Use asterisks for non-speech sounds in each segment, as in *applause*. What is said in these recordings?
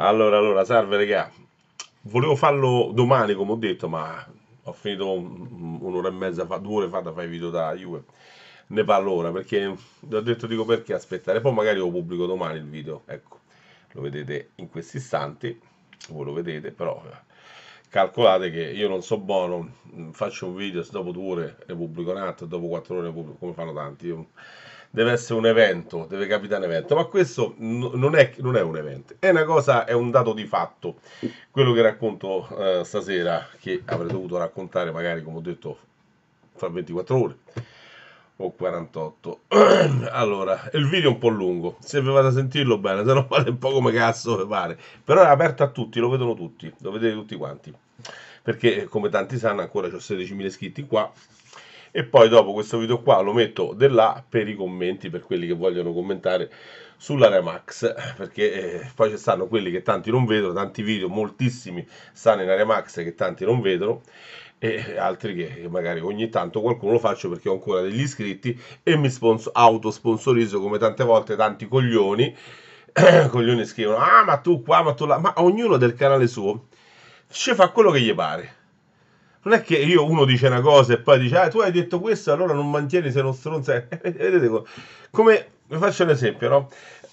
Allora, allora, salve regà. Volevo farlo domani, come ho detto, ma ho finito un'ora e mezza fa, due ore fa da fare video da Juve. Ne parlo ora perché vi ho detto dico perché aspettare, poi magari lo pubblico domani il video, ecco. Lo vedete in questi istanti, voi lo vedete, però eh, calcolate che io non so buono, mm, faccio un video dopo due ore ne pubblico un altro, dopo quattro ore pubblico, come fanno tanti. Io deve essere un evento, deve capitare un evento, ma questo non è, non è, un evento, è una cosa, è un dato di fatto, quello che racconto eh, stasera, che avrei dovuto raccontare magari, come ho detto, fra 24 ore o 48 *clears throat* allora il video è un po' lungo se vi vado a sentirlo bene se no *laughs* vale un po' come cazzo vi pare però è aperto a tutti lo vedono tutti lo vedete tutti quanti perché come tanti sanno ancora ho 16.000 iscritti qua e poi dopo questo video qua lo metto di là per i commenti, per quelli che vogliono commentare sulla Remax perché eh, poi ci stanno quelli che tanti non vedono, tanti video, moltissimi stanno in Remax che tanti non vedono e altri che magari ogni tanto qualcuno lo faccio perché ho ancora degli iscritti e mi sponsor, autosponsorizzo come tante volte tanti coglioni *coughs* coglioni scrivono ah ma tu qua ma tu là ma ognuno del canale suo ci fa quello che gli pare non è che io uno dice una cosa e poi dice, ah, tu hai detto questo, allora non mantieni, se non stronza. *laughs* Vedete come, vi faccio un esempio, no?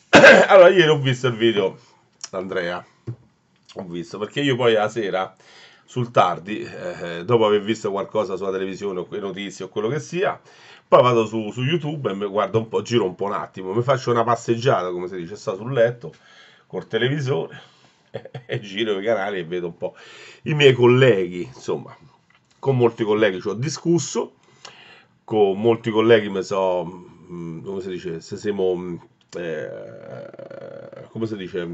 *coughs* allora, ieri ho visto il video, Andrea, ho visto, perché io poi la sera, sul tardi, eh, dopo aver visto qualcosa sulla televisione o notizie o quello che sia, poi vado su, su YouTube e mi guardo un po', giro un po' un attimo, mi faccio una passeggiata, come si dice, sta sul letto, col televisore, *laughs* e giro i canali e vedo un po' i miei colleghi, insomma, con molti colleghi ci ho discusso, con molti colleghi mi so, mm, come si dice, se siamo, mm, eh, come si dice,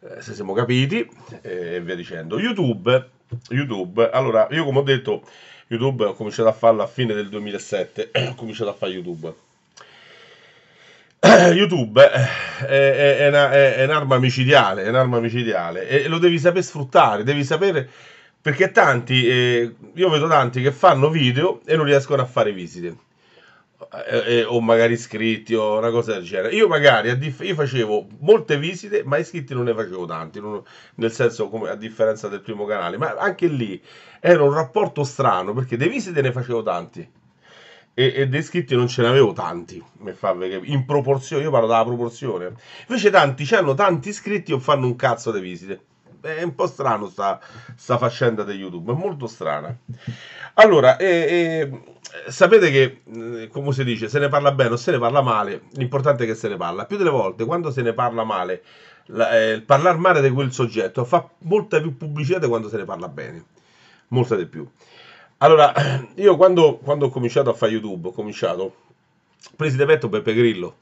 eh, se siamo capiti eh, e via dicendo. YouTube, YouTube, allora io come ho detto, YouTube ho cominciato a farlo a fine del 2007, *clears throat* ho cominciato a fare YouTube. *clears throat* YouTube eh, è, è, è, una, è un'arma micidiale, è un'arma micidiale e lo devi sapere sfruttare, devi sapere perché tanti, eh, io vedo tanti che fanno video e non riescono a fare visite. Eh, eh, o magari iscritti o una cosa del genere. Io magari dif- io facevo molte visite, ma iscritti non ne facevo tanti, non, nel senso come, a differenza del primo canale, ma anche lì era un rapporto strano perché delle visite ne facevo tanti e, e dei iscritti non ce ne avevo tanti, mi fa vedere, in proporzione, io parlo della proporzione. Invece tanti hanno tanti iscritti o fanno un cazzo di visite è un po' strano sta, sta faccenda di YouTube, è molto strana. Allora, eh, eh, sapete che, eh, come si dice, se ne parla bene o se ne parla male, l'importante è che se ne parla. Più delle volte, quando se ne parla male, la, eh, parlare male di quel soggetto fa molta più pubblicità di quando se ne parla bene, molta di più. Allora, *clears throat* io quando, quando ho cominciato a fare YouTube, ho cominciato, presi di petto Beppe Grillo,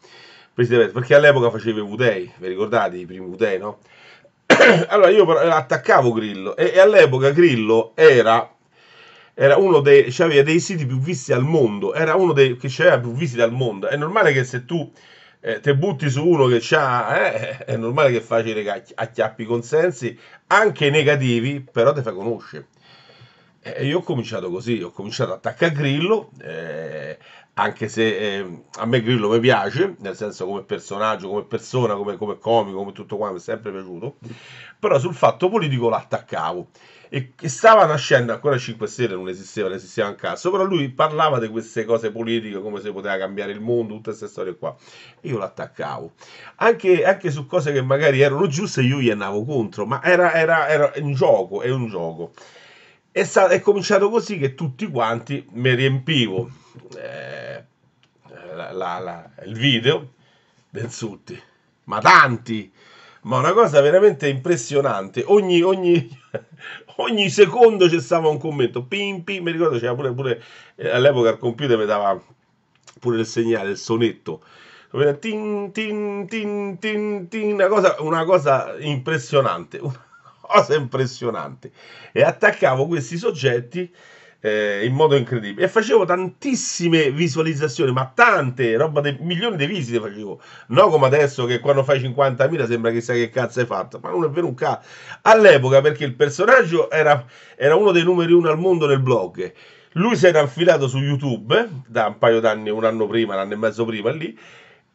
presi di petto, perché all'epoca facevo i V-Day, vi ricordate i primi V-Day, no? *coughs* allora io eh, attaccavo Grillo e, e all'epoca Grillo era, era uno dei, cioè dei siti più visti al mondo, era uno dei che c'era più visite al mondo. È normale che se tu eh, te butti su uno che c'ha, eh, è normale che facile che acchiappi consensi, anche negativi, però te fa conoscere. E io ho cominciato così, ho cominciato ad attaccare Grillo, eh, anche se eh, a me Grillo mi piace, nel senso come personaggio, come persona, come, come comico, come tutto qua, mi è sempre piaciuto, però sul fatto politico l'attaccavo. E, e stava nascendo, ancora 5 Stelle non esisteva, non esisteva un cazzo, però lui parlava di queste cose politiche, come se poteva cambiare il mondo, tutte queste storie qua. E io l'attaccavo. Anche, anche su cose che magari erano giuste, io gli andavo contro, ma era, era, era un gioco, è un gioco è, stato, è cominciato così che tutti quanti mi riempivo eh, la, la, la, il video di insulti, ma tanti, ma una cosa veramente impressionante. Ogni, ogni, *laughs* ogni secondo c'è stava un commento, pim, pim, mi ricordo c'era pure, pure eh, all'epoca il computer mi dava pure il segnale, il sonetto. Tin, tin, tin, tin, tin, una, cosa, una cosa impressionante. Una cosa impressionante. E attaccavo questi soggetti eh, in modo incredibile e facevo tantissime visualizzazioni, ma tante, roba de, milioni di visite facevo. No come adesso che quando fai 50.000 sembra che sai che cazzo hai fatto, ma non è vero un cazzo. All'epoca perché il personaggio era, era uno dei numeri uno al mondo nel blog. Lui si era infilato su YouTube eh, da un paio d'anni, un anno prima, un anno e mezzo prima lì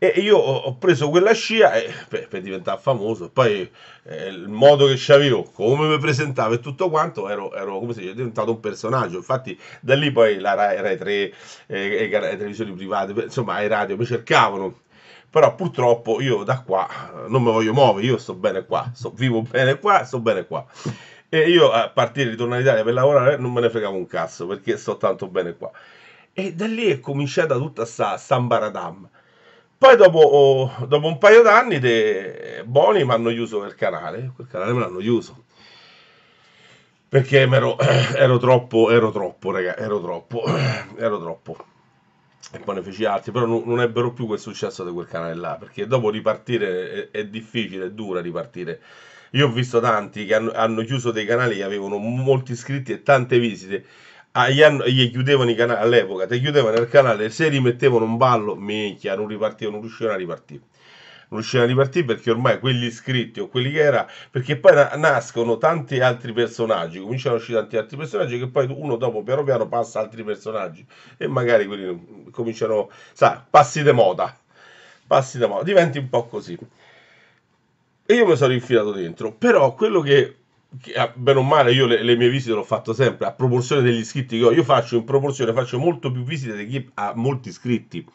e io ho preso quella scia e, per, per, diventare famoso. Poi eh, il modo che c'avevo, come mi presentavo e tutto quanto, ero, ero come se dice, diventato un personaggio. Infatti, da lì poi la Rai, Rai 3, eh, le televisioni private, insomma, i radio mi cercavano. Però purtroppo io da qua eh, non mi voglio muovere, io sto bene qua, sto, vivo bene qua, sto bene qua. E io a partire di tornare in Italia per lavorare non me ne fregavo un cazzo perché sto tanto bene qua. E da lì è cominciata tutta questa sambaradam. Poi dopo, oh, dopo un paio d'anni de... Boni mi hanno chiuso quel canale, quel canale me l'hanno chiuso. Perché ero, *clears throat* ero, troppo, ero troppo, raga, ero troppo, *clears throat* ero troppo. E poi ne feci altri, però non, non ebbero più quel successo di quel canale là, perché dopo ripartire è, è difficile, è dura ripartire. Io ho visto tanti che hanno, hanno chiuso dei canali che avevano molti iscritti e tante visite agli ah, anno, gli chiudevano i canali all'epoca, te chiudevano il canale, se rimettevano un ballo, minchia, non ripartivano, non riuscivano a ripartire. Non riuscivano a ripartire perché ormai quelli iscritti o quelli che era, perché poi nascono tanti altri personaggi, cominciano a uscire tanti altri personaggi che poi uno dopo piano piano passa altri personaggi e magari quelli mm, cominciano, sa, passi de moda, passi da moda, diventi un po' così. E io mi sono infilato dentro, però quello che Ah, bene o male io le, le mie visite l'ho fatto sempre a proporzione degli iscritti che ho io faccio in proporzione faccio molto più visite di chi ha molti iscritti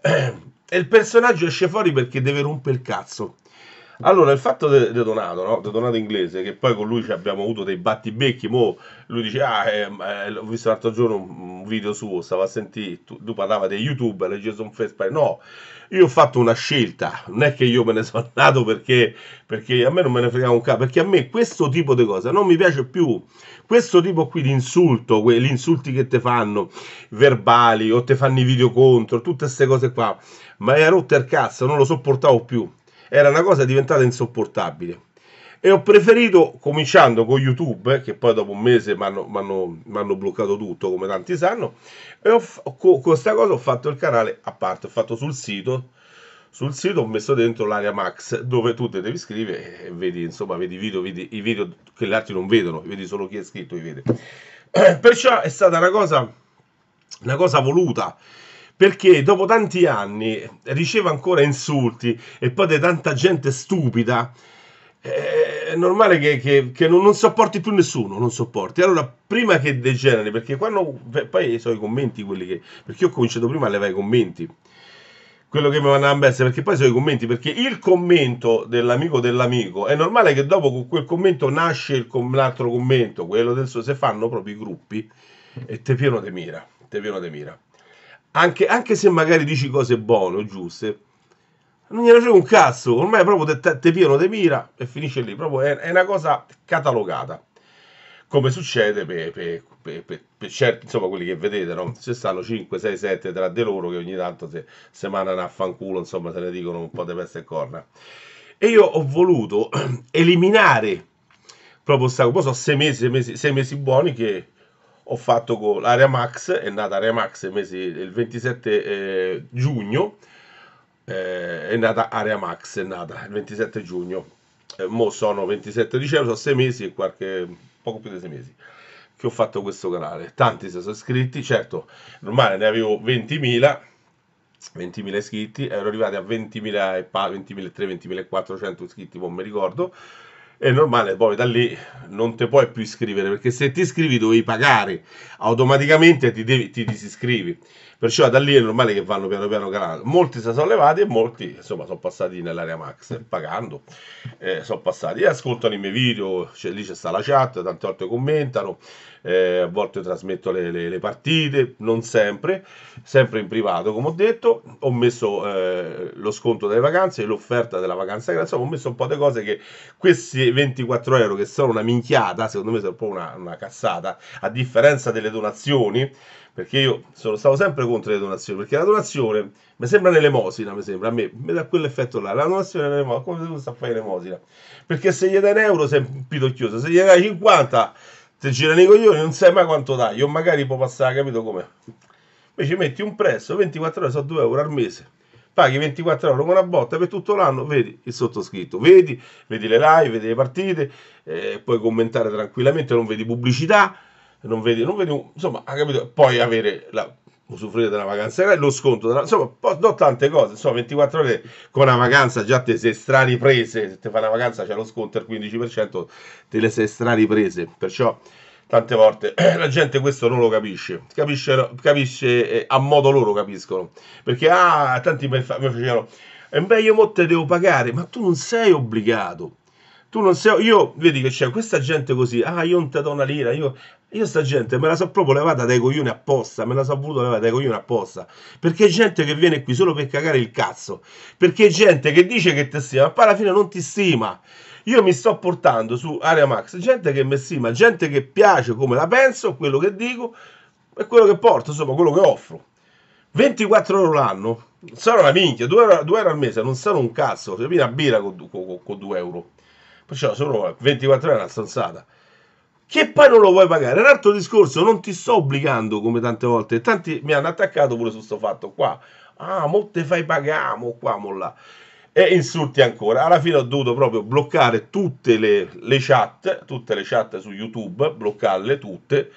eh, e il personaggio esce fuori perché deve rompere il cazzo allora, il fatto di Donato, no? De Donato inglese, che poi con lui abbiamo avuto dei battibecchi, mo lui dice, ah, eh, eh, ho visto l'altro giorno un video suo, stava a sentire, tu, tu parlava dei youtuber, le Jason Facebook, no, io ho fatto una scelta, non è che io me ne sono *laughs* andato perché, perché a me non me ne frega un capo, perché a me questo tipo di cosa non mi piace più. Questo tipo qui di insulto, gli insulti che te fanno, verbali o te fanno i video contro, tutte queste cose qua, ma era rotta il cazzo, non lo sopportavo più. Era una cosa diventata insopportabile e ho preferito, cominciando con YouTube, che poi dopo un mese mi hanno bloccato tutto, come tanti sanno, e ho, con questa cosa ho fatto il canale a parte, ho fatto sul sito, sul sito ho messo dentro l'area Max, dove tu te devi scrivere e vedi, insomma, vedi, video, vedi i video che gli altri non vedono, vedi solo chi è scritto, li vede. *clears throat* Perciò è stata una cosa, una cosa voluta, perché dopo tanti anni ricevo ancora insulti e poi di tanta gente stupida, eh, è normale che, che, che non, non, sopporti più nessuno, non sopporti. Allora, prima che degeneri, perché quando... Poi so i commenti quelli che... Perché io ho cominciato prima a levare i commenti. Quello che mi mandava a bestia, perché poi sono i commenti, perché il commento dell'amico dell'amico, è normale che dopo con quel commento nasce com, l'altro commento, quello del suo, se fanno proprio i gruppi, e te pieno de mira, te pieno de mira. Anche, anche se magari dici cose buone o giuste, non gliene frega un cazzo, ormai proprio te, te piano te mira e finisce lì, proprio è, è una cosa catalogata, come succede per, per, per, per, certi, insomma, quelli che vedete, no? se stanno 5, 6, 7 tra di loro che ogni tanto se, se mandano a fanculo, insomma, se ne dicono un po' di peste e corna. E io ho voluto *clears throat* eliminare proprio sta cosa, sono sei mesi, sei mesi, sei mesi buoni che ho fatto con l'Area Max, è nata Area Max il, il 27 eh, giugno, eh, è nata Area Max, è nata il 27 giugno, eh, mo sono 27 dicembre, sono 6 mesi e qualche, poco più di 6 mesi che ho fatto questo canale, tanti si sono iscritti, certo, normale ne avevo 20.000, 20.000 iscritti, ero arrivati a 20.000 e 20.300, 20.400 iscritti, non mi ricordo, è normale poi da lì non ti puoi più iscrivere perché se ti iscrivi dovevi pagare automaticamente ti, devi, ti disiscrivi Perciò da lì è normale che vanno piano piano calando. Molti si sono levati e molti, insomma, sono passati nell'area max, mm. pagando, eh, sono passati. E ascoltano i miei video, cioè, lì c'è sta la chat, tante volte commentano, eh, a volte trasmetto le, le, le, partite, non sempre, sempre in privato, come ho detto. Ho messo eh, lo sconto delle vacanze, l'offerta della vacanza, insomma, ho messo un po' di cose che questi 24 euro, che sono una minchiata, secondo me sono un po' una, una cassata, a differenza delle donazioni, perché io sono stato sempre contro le donazioni, perché la donazione mi sembra un'elemosina, mi sembra, a me, mi dà quell'effetto là, la donazione è un'elemosina, come tu sta a fare l'elemosina? Perché se gli dai un euro sei un pidocchioso, se gli dai 50 ti girano i coglioni, non sai mai quanto dai, o magari può passare, capito com'è? Invece metti un prezzo, 24 euro sono 2 euro al mese, paghi 24 euro con una botta per tutto l'anno, vedi il sottoscritto, vedi, vedi le live, vedi le partite, eh, puoi commentare tranquillamente, non vedi pubblicità, non vedi, non vedi un, insomma, ha capito? Poi avere la, usufruire della vacanza e eh, lo sconto, della, insomma, do tante cose, insomma, 24 ore con una vacanza già te sei strani prese, se te fai una vacanza c'è lo sconto al 15%, te le sei strani prese, perciò tante volte *clears throat* la gente questo non lo capisce, capisce, capisce eh, a modo loro capiscono, perché ah, tanti mi facevano, e beh io mo te devo pagare, ma tu non sei obbligato, tu non sei. Io vedi che c'è questa gente così. Ah, io non te do una lira. Io, io sta gente me la so proprio levata dai coglioni apposta. Me la so voluto levata dai coglioni apposta. Perché è gente che viene qui solo per cagare il cazzo. Perché è gente che dice che ti stima, ma poi alla fine non ti stima. Io mi sto portando su Area Max gente che mi stima, gente che piace come la penso, quello che dico e quello che porto, insomma, quello che offro. 24 euro l'anno, sono una minchia, 2 euro, euro, al mese, non sono un cazzo, se una birra con 2 euro perciò sono 24 ore una stronzata che poi non lo vuoi pagare. È un altro discorso, non ti sto obbligando come tante volte. Tanti mi hanno attaccato pure su questo fatto qua. Ah, mo te fai pagare, mo qua, mo là. E insulti ancora. Alla fine ho dovuto proprio bloccare tutte le, le chat, tutte le chat su YouTube, bloccarle tutte.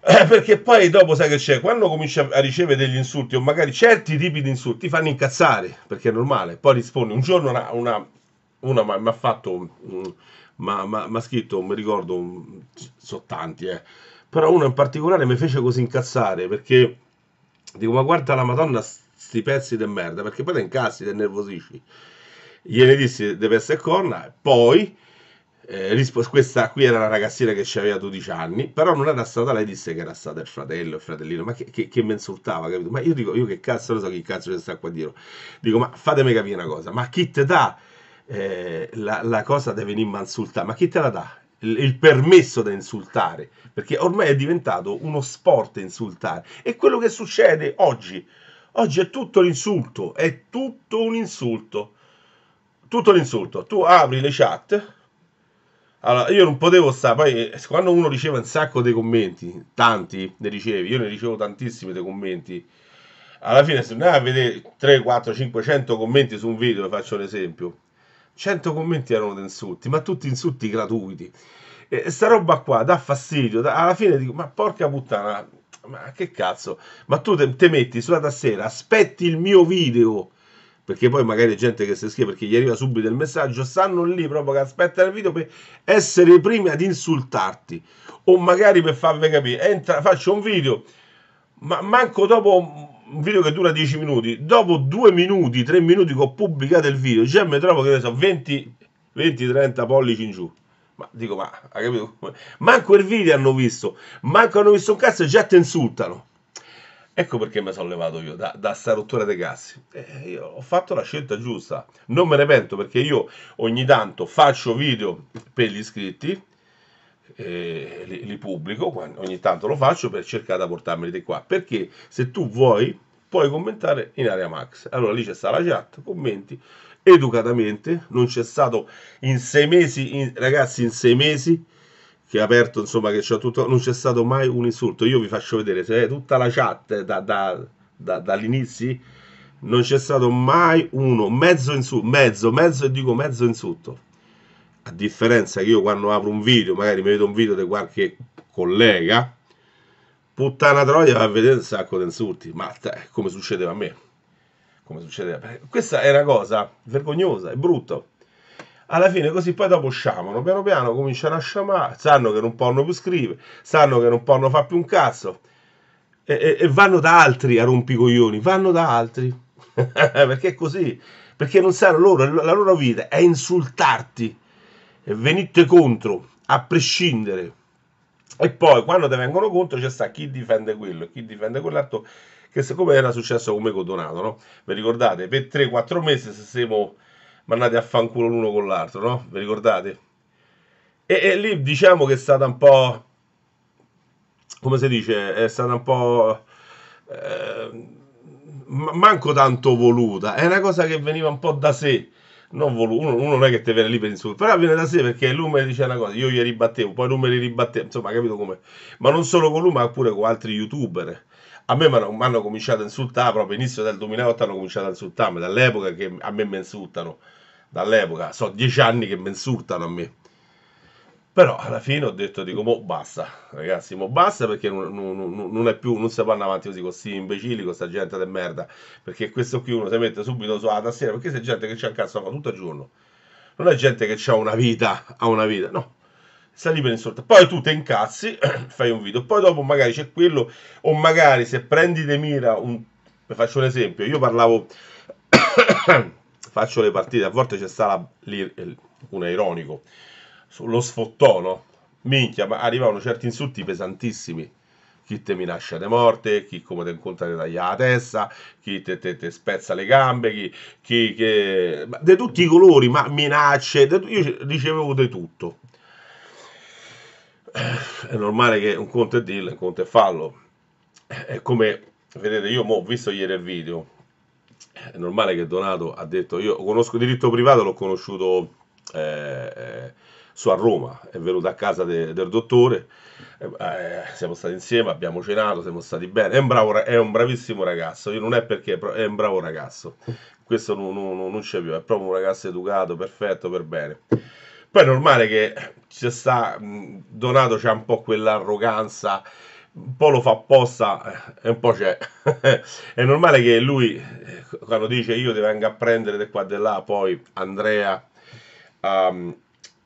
Eh, perché poi dopo sai che c'è, quando cominci a ricevere degli insulti o magari certi tipi di insulti ti fanno incazzare, perché è normale, poi rispondi un giorno una, una, uno mi ha fatto, ma ha scritto, mi ricordo, sono tanti, eh. però uno in particolare mi fece così incazzare perché dico ma guarda la madonna sti pezzi di merda, perché poi te incassi, te nervosisci. Gliene dissi di peste e corna, poi eh, questa qui era una ragazzina che aveva 12 anni, però non era stata lei, disse che era stata il fratello, il fratellino, ma che, che, che mi insultava, capito? Ma io dico, io che cazzo lo so che cazzo ci sta qua dietro? Dico, ma fatemi capire una cosa, ma chi te dà eh, la, la, cosa da venire ma insultare, ma chi te la dà? Il, il, permesso da insultare, perché ormai è diventato uno sport insultare. E quello che succede oggi, oggi è tutto l'insulto, è tutto un insulto, tutto l'insulto. Tu apri le chat, allora, io non potevo stare, poi eh, quando uno riceve un sacco di commenti, tanti ne ricevi, io ne ricevo tantissimi dei commenti, alla fine se non a vedere 3, 4, 500 commenti su un video, faccio un esempio, 100 commenti erano insulti, ma tutti insulti gratuiti. E sta roba qua dà fastidio, da, alla fine dico, ma porca puttana, ma che cazzo, ma tu te, metti sulla tastiera, aspetti il mio video, perché poi magari gente che si scrive perché gli arriva subito il messaggio, stanno lì proprio che aspettano il video per essere i primi ad insultarti, o magari per farvi capire, entra, faccio un video, ma manco dopo un video che dura 10 minuti, dopo 2 minuti, 3 minuti che ho pubblicato il video, già mi trovo che ne so, 20-30 pollici in giù. Ma dico, ma hai capito? Manco il video hanno visto, manco hanno visto un cazzo e già ti insultano. Ecco perché mi sono levato io da, da sta rottura dei cazzi. Eh, io ho fatto la scelta giusta. Non me ne pento perché io ogni tanto faccio video per gli iscritti, eh, li, li, pubblico, ogni tanto lo faccio per cercare di portarmeli di qua, perché se tu vuoi puoi commentare in area max. Allora lì c'è stata la chat, commenti educatamente, non c'è stato in sei mesi, in, ragazzi in sei mesi che è aperto, insomma che c'è tutto, non c'è stato mai un insulto. Io vi faccio vedere, se è tutta la chat da, da, da, dall'inizio non c'è stato mai uno, mezzo insulto, mezzo, mezzo e dico mezzo insulto a differenza che io quando apro un video, magari mi vedo un video di qualche collega, puttana troia va a vedere un sacco di insulti, ma come succedeva a me, come succedeva. Questa è una cosa vergognosa, è brutto. Alla fine così poi dopo sciamano, piano piano cominciano a sciamare, sanno che non possono più scrivere, sanno che non possono fare più un cazzo, e, e, e vanno da altri a rompicoglioni, vanno da altri, *laughs* perché è così, perché non sanno loro, la loro vita è insultarti, venite contro a prescindere. E poi quando ti vengono contro c'è sta chi difende quello e chi difende quell'altro, che come era successo con come Codonato, no? Vi ricordate? Per 3-4 mesi se siamo mandati a fanculo l'uno con l'altro, no? Vi ricordate? E, e, lì diciamo che è stata un po', come si dice, è stata un po'... Eh, manco tanto voluta, è una cosa che veniva un po' da sé non volu- uno, uno, non è che te viene lì per insultare, però viene da sé perché lui mi dice una cosa, io gli ribattevo, poi me li ribattevo, insomma, capito come? Ma non solo con lui, ma pure con altri youtuber. A me mi hanno cominciato a insultare proprio all'inizio del 2008 hanno cominciato a insultarmi, dall'epoca che a me mi insultano, dall'epoca, so dieci anni che mi insultano a me. Però alla fine ho detto, dico, mo basta, ragazzi, mo basta perché non, non, non è più, non si va avanti così con questi imbecilli, con questa gente di merda, perché questo qui uno si mette subito su la ah, tastiera, perché se gente che c'è un cazzo fa tutto il giorno, non è gente che ha una vita, ha una vita, no, sta lì per insultare. Poi tu te incazzi, *clears throat* fai un video, poi dopo magari c'è quello, o magari se prendi di mira un... faccio un esempio, io parlavo... *clears throat* faccio le partite, a volte c'è stata la... una ironico sullo sfottono. Minchia, ma arrivavano certi insulti pesantissimi. Chi te mi lascia de morte, chi come te incontra te taglia la testa, chi te, te, te spezza le gambe, chi, chi che... De tutti i colori, ma minacce, de, io ricevevo di tutto. È normale che un conto è dillo, un conto è fallo. È come, vedete, io ho visto ieri il video, è normale che Donato ha detto, io conosco diritto privato, l'ho conosciuto... Eh, eh su a Roma, è venuto a casa de, del dottore, eh, eh, siamo stati insieme, abbiamo cenato, siamo stati bene, è un, bravo, è un bravissimo ragazzo, Io non è perché è un bravo ragazzo, questo non, non, non c'è più, è proprio un ragazzo educato, perfetto, per bene. Poi è normale che ci sta, Donato c'ha un po' quell'arroganza, un po' lo fa apposta eh, e un po' c'è. *laughs* è normale che lui, eh, quando dice io ti vengo a prendere da qua e da là, poi Andrea... Um,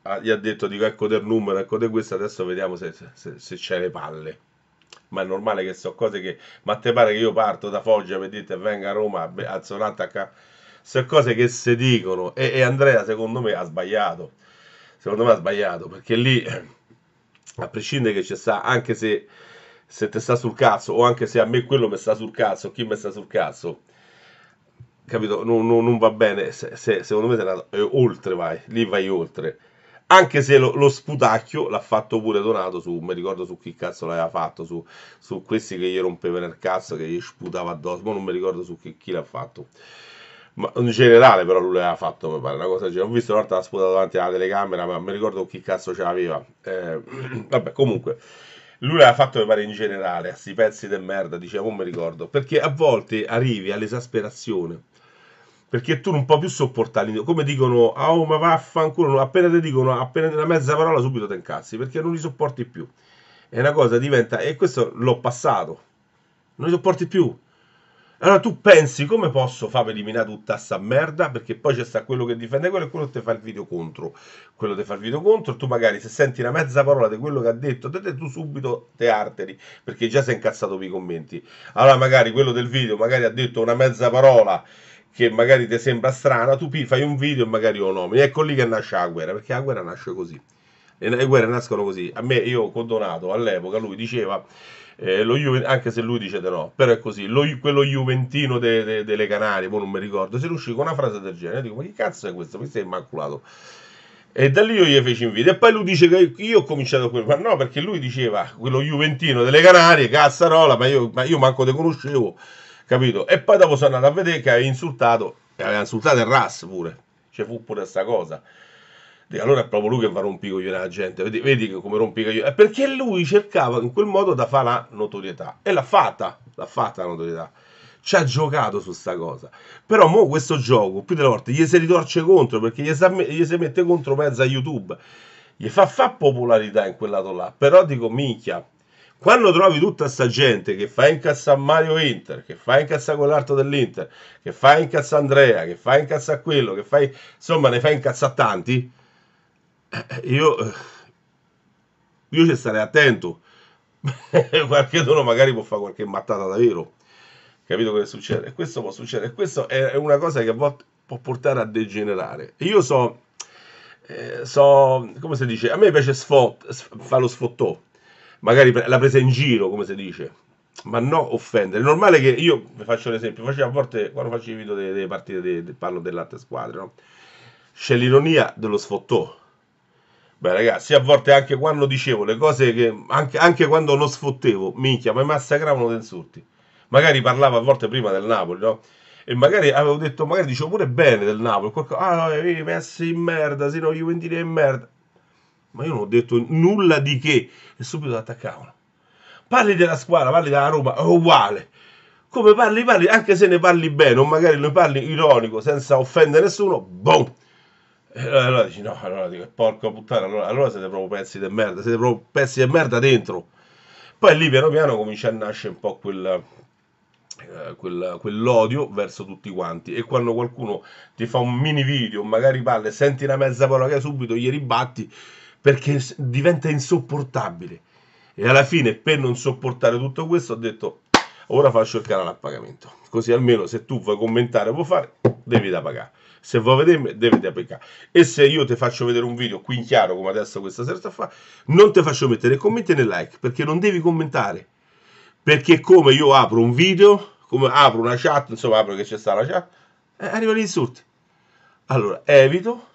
Ah, gli ha detto dico ecco del numero, ecco di questo, adesso vediamo se, se, se c'è le palle. Ma è normale che so cose che... Ma te pare che io parto da Foggia per venga a Roma, a un attacco... sono cose che si dicono e, e, Andrea secondo me ha sbagliato secondo me ha sbagliato perché lì a prescindere che ci sta anche se se te sta sul cazzo o anche se a me quello mi sta sul cazzo chi mi sta sul cazzo capito non, non, non va bene se, se, secondo me se ne, eh, oltre vai lì vai oltre anche se lo, lo sputacchio l'ha fatto pure Donato su, mi ricordo su chi cazzo l'aveva fatto, su, su questi che gli rompeva nel cazzo, che gli sputava addosso, ma non mi ricordo su chi, chi l'ha fatto. Ma in generale però lui l'aveva fatto, mi pare, una cosa del genere. Ho visto una volta l'ha sputato davanti alla telecamera, ma mi ricordo chi cazzo ce l'aveva. Eh, *clears throat* vabbè, comunque lui l'aveva fatto mi pare in generale a questi pezzi di merda dicevo, non mi ricordo perché a volte arrivi all'esasperazione perché tu non puoi più sopportare come dicono ah oh, ma vaffanculo appena ti dicono appena una mezza parola subito ti incazzi perché non li sopporti più è una cosa diventa e questo l'ho passato non li sopporti più allora tu pensi come posso far eliminare tutta sta merda perché poi c'è sta quello che difende quello e quello che ti fa il video contro quello che fa il video contro tu magari se senti una mezza parola di quello che ha detto te, te tu subito te arteri perché già sei incazzato per i commenti allora magari quello del video magari ha detto una mezza parola che magari ti sembra strana, tu fai un video e magari lo nomini. Ecco lì che nasce la guerra, perché la guerra nasce così. E le guerre nascono così. A me, io con Donato, all'epoca, lui diceva, eh, Juve, anche se lui dice di no, però è così, lo, quello Juventino de, de, delle Canarie, poi non mi ricordo, se riuscì con una frase del genere, dico, ma che cazzo è questo? mi è immaculato. E da lì io gli feci in video. E poi lui dice che io ho cominciato quello. Ma no, perché lui diceva ah, quello Juventino delle Canarie, cazzarola, ma io, ma io manco te conoscevo capito? E poi dopo sono andato a vedere che aveva insultato, e aveva insultato il RAS pure, cioè fu pure questa cosa. Allora è proprio lui che va a rompicogliere la gente, vedi, vedi come rompicogliere, perché lui cercava in quel modo da fare la notorietà, e l'ha fatta, l'ha fatta la notorietà ci ha giocato su sta cosa. Però mo questo gioco, più delle volte, gli si ritorce contro, perché gli, sa, gli si mette contro mezza YouTube. Gli fa fa popolarità in quel lato là. Però dico, minchia, quando trovi tutta sta gente che fa incazzare Mario Inter, che fa incazzare quell'altro dell'Inter, che fa incazzare Andrea, che fa incazzare quello, che fa... insomma ne fa incazzare tanti, eh, io, eh, io ci starei attento. *laughs* qualche uno magari può fare qualche mattata davvero. Capito cosa succede? E questo può succedere. E Questa è una cosa che a volte può portare a degenerare. Io so, eh, so come si dice, a me piace sfot, fa lo sfottò magari la presa in giro, come si dice, ma no offendere. È normale che io vi faccio un esempio, facevo a volte quando facevo i video delle, delle partite, delle, de, parlo dell'altra squadra, no? c'è l'ironia dello sfottò. Beh ragazzi, a volte anche quando dicevo le cose che, anche, anche quando lo sfottevo, minchia, mi massacravano di insulti. Magari parlavo a volte prima del Napoli, no? e magari avevo detto, magari dicevo pure bene del Napoli, qualcosa, ah, no, eh, vedi, Messi in merda, se no Juventini è in merda ma io non ho detto nulla di che e subito attaccavano. Parli della squadra, parli della Roma, è uguale. Come parli, parli, anche se ne parli bene o magari ne parli ironico, senza offendere nessuno, boom! E allora dici, no, allora dico, porca puttana, allora, allora siete proprio pezzi di merda, siete proprio pezzi di merda dentro. Poi lì piano piano comincia a nascere un po' quel, eh, Quel, quell'odio verso tutti quanti e quando qualcuno ti fa un mini video magari parla senti una mezza parola che subito gli ribatti perché diventa insopportabile. E alla fine, per non sopportare tutto questo, ho detto ora faccio il canale a pagamento. Così almeno se tu vuoi commentare vuoi fare, devi da pagare. Se vuoi vedermi, devi da pagare. E se io ti faccio vedere un video qui in chiaro, come adesso questa sera sta fa, non ti faccio mettere commenti né like, perché non devi commentare. Perché come io apro un video, come apro una chat, insomma apro che c'è sta la chat, eh, arrivano gli insulti. Allora, evito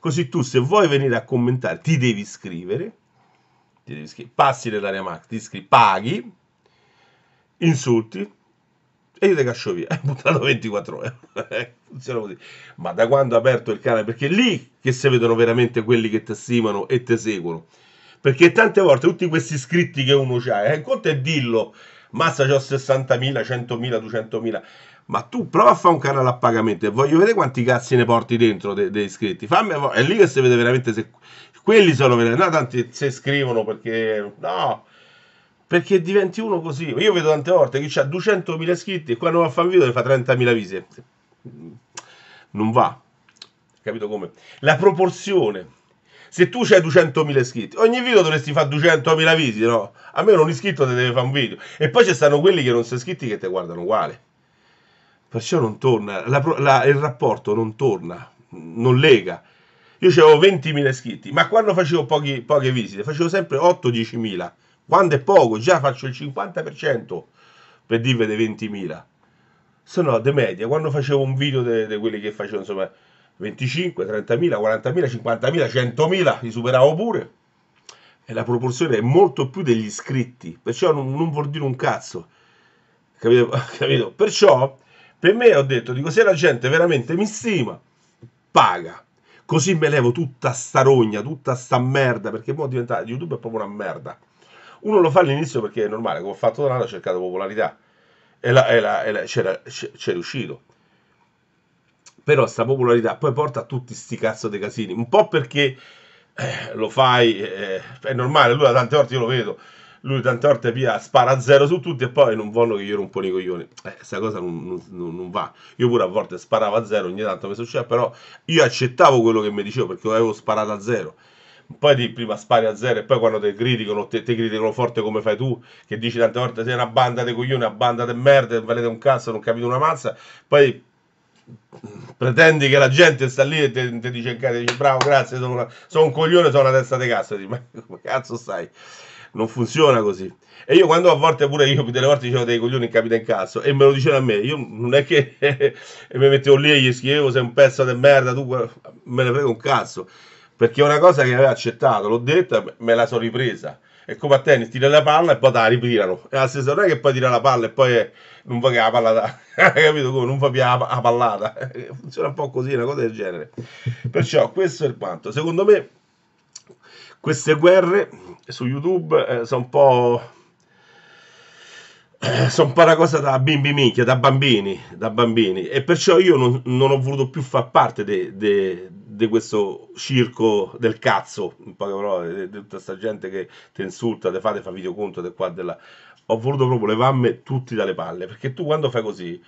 Così tu se vuoi venire a commentare ti devi iscrivere, ti devi iscrivere passi nell'area max, ti iscrivi, paghi, insulti e io te cascio via. *laughs* Hai buttato 24 ore. *laughs* Eh, funziona così. Ma da quando ha aperto il canale? Perché è lì che si vedono veramente quelli che ti stimano e ti seguono. Perché tante volte tutti questi iscritti che uno ha, eh, conto è dillo, massa c'ho 60.000, 100.000, 200.000 ma tu prova a fare un canale a pagamento e voglio vedere quanti cazzi ne porti dentro dei, dei iscritti. Fammi, è lì che si vede veramente se quelli sono veramente. No, tanti se scrivono perché no, perché diventi uno così. Io vedo tante volte che c'ha 200.000 iscritti e quando va a fare un video ne fa 30.000 visite. Non va, capito come? La proporzione. Se tu c'hai 200.000 iscritti, ogni video dovresti fare 200.000 visite, no? A me un iscritto ti deve fare un video. E poi ci stanno quelli che non sono iscritti che ti guardano uguale perciò non torna, la, la, il rapporto non torna, non lega. Io avevo 20.000 iscritti, ma quando facevo pochi, poche visite, facevo sempre 8-10.000. Quando è poco, già faccio il 50% per dirvi dei 20.000. Se no, de media, quando facevo un video di quelli che facevo, insomma, 25, 30.000, 40.000, 50.000, 100.000, li superavo pure. E la proporzione è molto più degli iscritti, perciò non, non vuol dire un cazzo. Capito? *laughs* Capito? Perciò per me ho detto, dico, se la gente veramente mi stima, paga. Così me levo tutta sta rogna, tutta sta merda, perché poi diventare YouTube è proprio una merda. Uno lo fa all'inizio perché è normale, come ho fatto da ho cercato popolarità. E, la, e, la, e la, c'è, c'è riuscito. Però sta popolarità poi porta a tutti sti cazzo dei casini. Un po' perché eh, lo fai, eh, è normale, lui da tante volte io lo vedo lui tante volte via spara a zero su tutti e poi non vogliono che io rompono i coglioni. Eh, questa cosa non, non, non, va. Io pure a volte sparavo a zero, ogni tanto mi succedeva, però io accettavo quello che mi dicevo perché avevo sparato a zero. Poi ti prima spari a zero e poi quando ti criticano, ti criticano forte come fai tu, che dici tante volte sei una banda di coglioni, una banda di merda, non valete un cazzo, non capito una mazza, poi pretendi che la gente sta lì e ti, ti dice, dice bravo, grazie, sono, una, sono, un coglione, sono una testa di cazzo, dici, ma come cazzo stai? non funziona così. E io quando a volte pure io delle volte dicevo dei coglioni capita in cazzo e me lo dicevano a me, io non è che *laughs* e mi mettevo lì e gli scrivevo sei un pezzo di merda, tu me ne frega un cazzo, perché è una cosa che aveva accettato, l'ho detta, me la sono ripresa. È come a tennis, tira la palla e poi te la ritirano. È la stessa non è che poi tira la palla e poi non va che la palla, *laughs* capito come? Non va più la pallata. *laughs* Funziona un po' così, una cosa del genere. Perciò questo è il quanto. Secondo me queste guerre su YouTube eh, sono un po'... *clears throat* sono un po' una cosa da bimbi minchia, da bambini, da bambini. E perciò io non, non ho voluto più far parte di questo circo del cazzo, in poche parole, di tutta questa gente che ti insulta, ti fa, ti fa video conto, di qua, della... Ho voluto proprio levarmi tutti dalle palle, perché tu quando fai così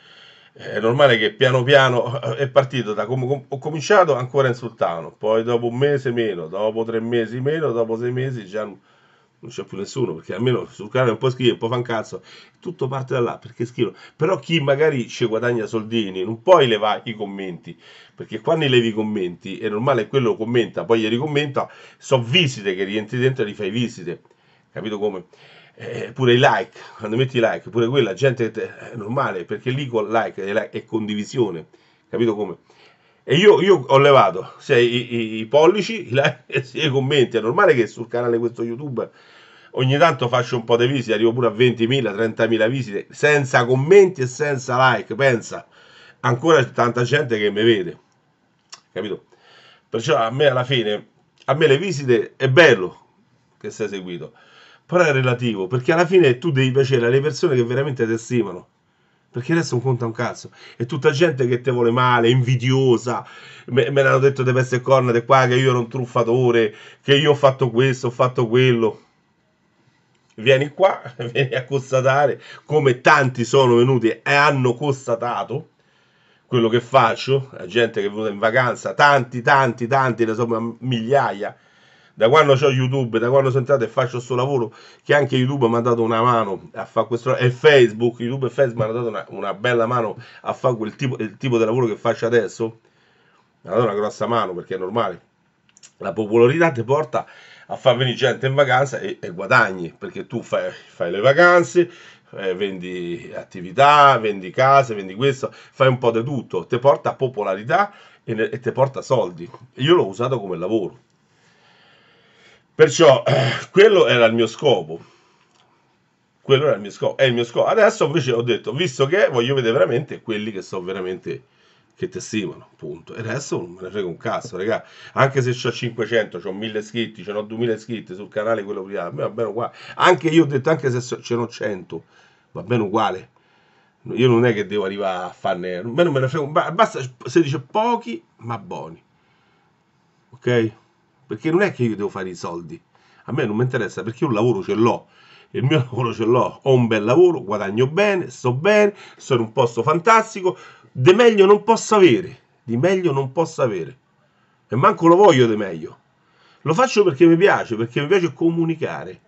è normale che piano piano eh, è partito da come ho cominciato ancora in sultano, poi dopo un mese meno, dopo tre mesi meno, dopo sei mesi già non c'è più nessuno, perché almeno sul canale un po' scrive, un po' fa un cazzo, tutto parte da là, perché scrivo. Però chi magari ci guadagna soldini, non puoi levare i commenti, perché quando levi i commenti, è normale quello commenta, poi gli ricommenta, so visite che rientri dentro e li fai visite, capito come? eh, pure i like, quando metti i like, pure quella gente eh, è normale, perché lì con like è, like, è condivisione, capito come? E io, io ho levato sia i, i, i pollici, i like, *laughs* sia i commenti, è normale che sul canale questo YouTube ogni tanto faccio un po' di visite, arrivo pure a 20.000, 30.000 visite, senza commenti e senza like, pensa, ancora tanta gente che mi vede, capito? Perciò a me alla fine, a me le visite è bello che sei seguito, però è relativo, perché alla fine tu devi piacere alle persone che veramente ti stimano. Perché adesso non conta un cazzo. È tutta gente che te vuole male, invidiosa. Me, me l'hanno detto di peste corna di qua che io ero un truffatore, che io ho fatto questo, ho fatto quello. Vieni qua, *laughs* vieni a constatare come tanti sono venuti e hanno constatato quello che faccio. La gente che è venuta in vacanza, tanti, tanti, tanti, insomma migliaia da quando ho YouTube, da quando sono entrato e faccio questo lavoro, che anche YouTube mi ha dato una mano a fare questo e Facebook, YouTube e Facebook mi hanno dato una, una, bella mano a fare quel tipo, il tipo di lavoro che faccio adesso, mi hanno dato una grossa mano perché è normale. La popolarità ti porta a far venire gente in vacanza e, e guadagni, perché tu fai, fai le vacanze, eh, vendi attività, vendi case, vendi questo, fai un po' di tutto, ti porta popolarità e, e ti porta soldi. Io l'ho usato come lavoro. Perciò eh, quello era il mio scopo. Quello era il mio scopo. È il mio scopo. Adesso invece ho detto, visto che voglio vedere veramente quelli che so veramente che testimano, punto. E adesso non me ne frega un cazzo, raga. Anche se ho 500, ho 1000 iscritti, ce n'ho 2000 iscritti sul canale quello prima, a me va bene uguale. Anche io ho detto, anche se ce n'ho 100, va bene uguale. Io non è che devo arrivare a farne, a me non me ne frega un basta, si dice pochi ma buoni. Ok? perché non è che io devo fare i soldi, a me non mi interessa perché un lavoro ce l'ho, il mio *laughs* lavoro ce l'ho, ho un bel lavoro, guadagno bene, sto bene, sono in un posto fantastico, di meglio non posso avere, di meglio non posso avere e manco lo voglio di meglio, lo faccio perché mi piace, perché mi piace comunicare,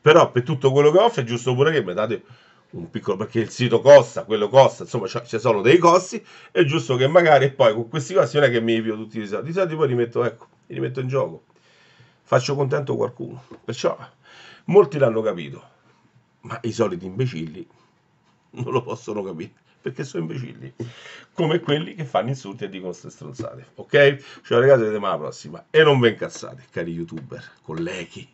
però per tutto quello che offro è giusto pure che mi date un piccolo perché il sito costa, quello costa, insomma ci sono dei costi, è giusto che magari poi con questi costi non è che mi invio tutti i soldi, i soldi poi li metto, ecco, li rimetto in gioco, faccio contento qualcuno. Perciò molti l'hanno capito, ma i soliti imbecilli non lo possono capire perché sono imbecilli, come quelli che fanno insulti e dicono queste stronzate. Ok? Ciao ragazzi, ci vediamo alla prossima e non ve incazzate, cari youtuber, colleghi.